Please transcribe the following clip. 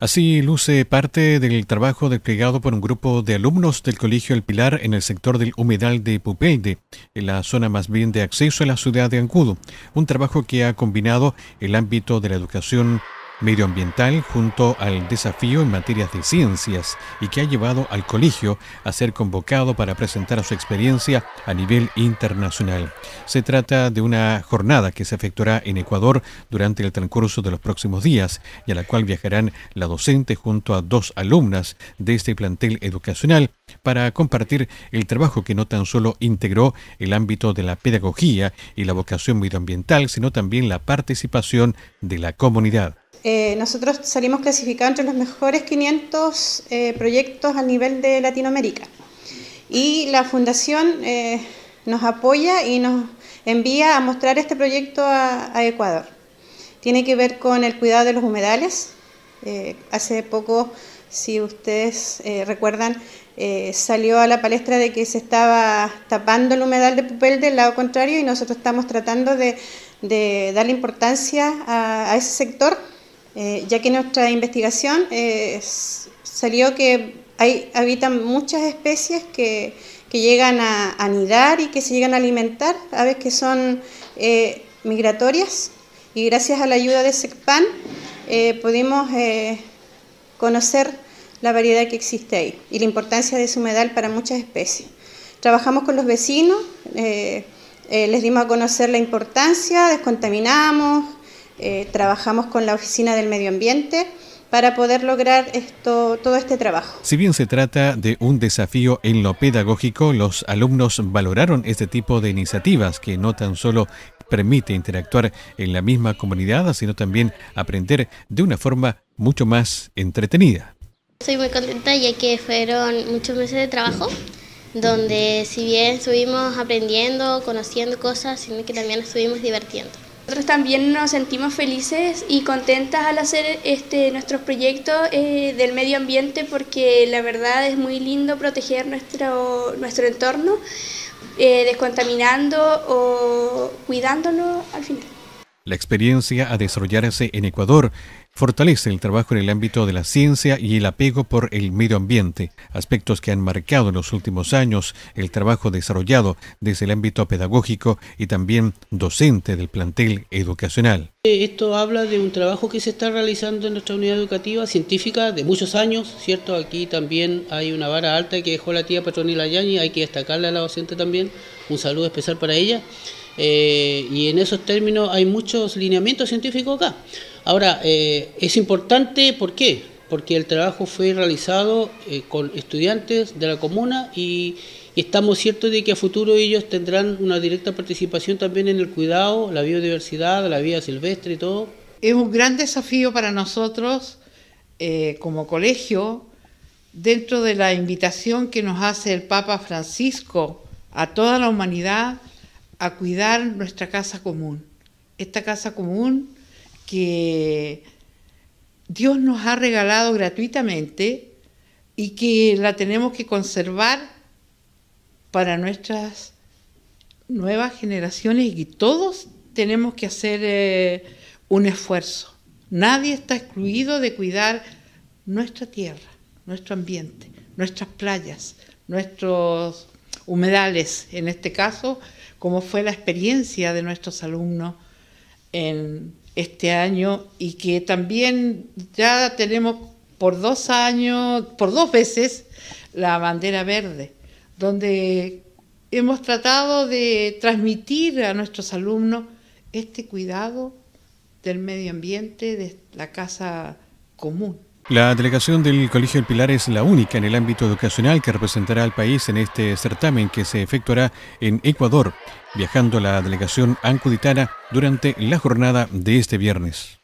Así luce parte del trabajo desplegado por un grupo de alumnos del Colegio El Pilar en el sector del humedal de Pupelde, en la zona más bien de acceso a la ciudad de Ancudo, un trabajo que ha combinado el ámbito de la educación medioambiental junto al desafío en materias de ciencias y que ha llevado al colegio a ser convocado para presentar su experiencia a nivel internacional. Se trata de una jornada que se efectuará en Ecuador durante el transcurso de los próximos días y a la cual viajarán la docente junto a dos alumnas de este plantel educacional para compartir el trabajo que no tan solo integró el ámbito de la pedagogía y la vocación medioambiental, sino también la participación de la comunidad. Eh, nosotros salimos clasificados entre los mejores 500 eh, proyectos a nivel de Latinoamérica. Y la fundación eh, nos apoya y nos envía a mostrar este proyecto a, Ecuador. Tiene que ver con el cuidado de los humedales. hace poco, si ustedes recuerdan, salió a la palestra de que se estaba tapando el humedal de Pupel del lado contrario y nosotros estamos tratando de, darle importancia a ese sector eh, ya que nuestra investigación eh, salió que hay, habitan muchas especies que, llegan a anidar y que se llegan a alimentar, aves que son eh, migratorias, y gracias a la ayuda de SECPAN pudimos conocer la variedad que existe ahí y la importancia de su humedal para muchas especies. Trabajamos con los vecinos, les dimos a conocer la importancia, descontaminamos, eh, trabajamos con la Oficina del Medio Ambiente para poder lograr esto, todo este trabajo. Si bien se trata de un desafío en lo pedagógico, los alumnos valoraron este tipo de iniciativas que no tan solo permite interactuar en la misma comunidad, sino también aprender de una forma mucho más entretenida. Estoy muy contenta ya que fueron muchos meses de trabajo, donde si bien estuvimos aprendiendo, conociendo cosas, sino que también estuvimos divirtiendo. Nosotros también nos sentimos felices y contentas al hacer este, nuestros proyectos eh, del medio ambiente porque la verdad es muy lindo proteger nuestro, nuestro entorno, eh, descontaminando o cuidándolo al final. La experiencia a desarrollarse en Ecuador fortalece el trabajo en el ámbito de la ciencia y el apego por el medio ambiente, aspectos que han marcado en los últimos años el trabajo desarrollado desde el ámbito pedagógico y también docente del plantel educacional. Eh, esto habla de un trabajo que se está realizando en nuestra unidad educativa científica de muchos años, ¿cierto? Aquí también hay una vara alta que dejó la tía Patronila Yañi, hay que destacarla a la docente también, un saludo especial para ella. Eh, y en esos términos hay muchos lineamientos científicos acá. Ahora, eh, es importante, ¿por qué? Porque el trabajo fue realizado eh, con estudiantes de la comuna y, y estamos ciertos de que a futuro ellos tendrán una directa participación también en el cuidado, la biodiversidad, la vida silvestre y todo. Es un gran desafío para nosotros como colegio, dentro de la invitación que nos hace el Papa Francisco a toda la humanidad a cuidar nuestra casa común. Esta casa común que Dios nos ha regalado gratuitamente y que la tenemos que conservar para nuestras nuevas generaciones y que todos tenemos que hacer eh, un esfuerzo. Nadie está excluido de cuidar nuestra tierra, nuestro ambiente, nuestras playas, nuestros humedales, en este caso, como fue la experiencia de nuestros alumnos en este año y que también ya tenemos por dos años, por dos veces, la bandera verde, donde hemos tratado de transmitir a nuestros alumnos este cuidado del medio ambiente, de la casa común. La delegación del Colegio El Pilar es la única en el ámbito educacional que representará al país en este certamen que se efectuará en Ecuador, viajando la delegación ancuditana durante la jornada de este viernes.